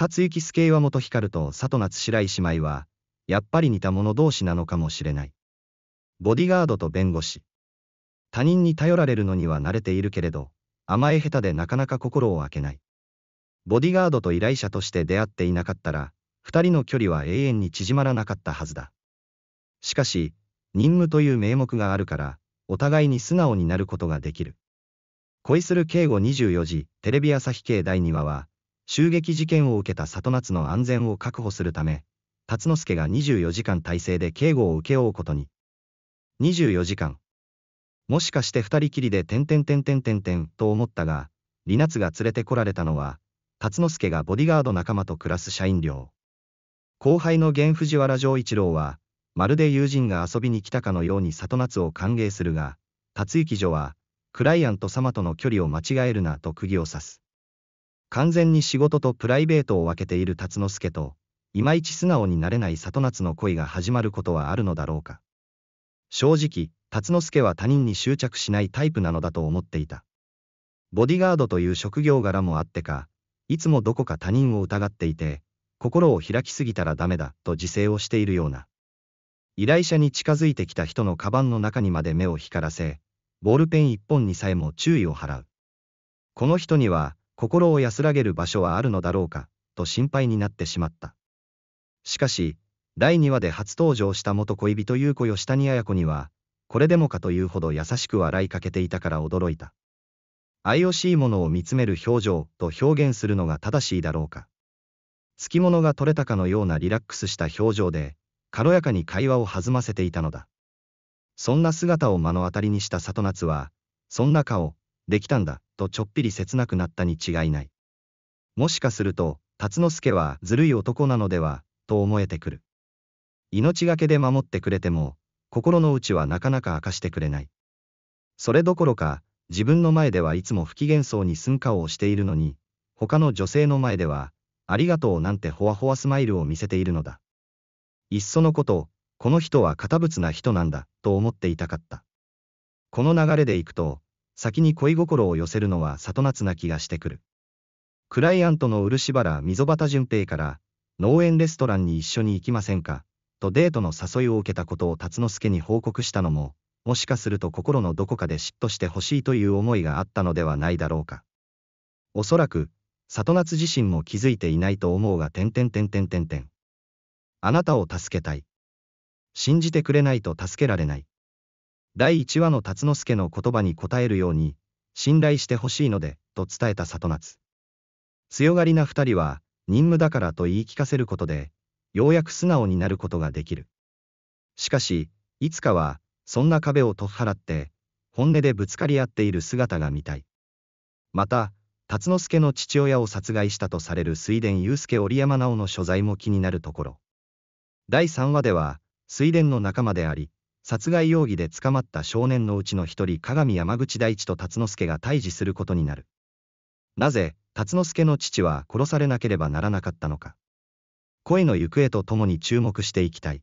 辰行助岩本光と里夏白井姉妹は、やっぱり似た者同士なのかもしれない。ボディガードと弁護士。他人に頼られるのには慣れているけれど、甘え下手でなかなか心を開けない。ボディガードと依頼者として出会っていなかったら、二人の距離は永遠に縮まらなかったはずだ。しかし、任務という名目があるから、お互いに素直になることができる。恋する警護24時、テレビ朝日系第2話は、襲撃事件を受けた里夏の安全を確保するため、辰之助が24時間体制で警護を受け負うことに。24時間。もしかして二人きりで点々点々点々と思ったが、李夏が連れてこられたのは、辰之助がボディガード仲間と暮らす社員寮。後輩の源藤原丈一郎は、まるで友人が遊びに来たかのように里夏を歓迎するが、辰之女は、クライアント様との距離を間違えるなと釘を刺す。完全に仕事とプライベートを分けている辰之助と、いまいち素直になれない里夏の恋が始まることはあるのだろうか。正直、辰之助は他人に執着しないタイプなのだと思っていた。ボディガードという職業柄もあってか、いつもどこか他人を疑っていて、心を開きすぎたらダメだと自制をしているような。依頼者に近づいてきた人のカバンの中にまで目を光らせ、ボールペン一本にさえも注意を払う。この人には、心を安らげる場所はあるのだろうか、と心配になってしまった。しかし、第2話で初登場した元恋人優子吉谷綾子には、これでもかというほど優しく笑いかけていたから驚いた。愛おしいものを見つめる表情と表現するのが正しいだろうか。つき物が取れたかのようなリラックスした表情で、軽やかに会話を弾ませていたのだ。そんな姿を目の当たりにした里夏は、そんな顔、できたんだ、とちょっぴり切なくなったに違いない。もしかすると、辰之助はずるい男なのでは、と思えてくる。命がけで守ってくれても、心の内はなかなか明かしてくれない。それどころか、自分の前ではいつも不機嫌そうに寸顔をしているのに、他の女性の前では、ありがとうなんてほわほわスマイルを見せているのだ。いっそのこと、この人は堅物な人なんだ、と思っていたかった。この流れでいくと、先に恋心を寄せるのは里夏な気がしてくる。クライアントの漆原溝端淳平から農園レストランに一緒に行きませんかとデートの誘いを受けたことを辰之助に報告したのも、もしかすると心のどこかで嫉妬してほしいという思いがあったのではないだろうか。おそらく、里夏自身も気づいていないと思うが、てんてんてんてんてんてん。あなたを助けたい。信じてくれないと助けられない。第1話の辰之助の言葉に応えるように、信頼してほしいので、と伝えた里夏。強がりな二人は、任務だからと言い聞かせることで、ようやく素直になることができる。しかし、いつかは、そんな壁を取っ払って、本音でぶつかり合っている姿が見たい。また、辰之助の父親を殺害したとされる水田祐介織山直の所在も気になるところ。第3話では、水田の仲間であり、殺害容疑で捕まった少年のうちの一人鏡山口大地と辰之助が対峙することになる。なぜ、辰之助の父は殺されなければならなかったのか。声の行方とともに注目していきたい。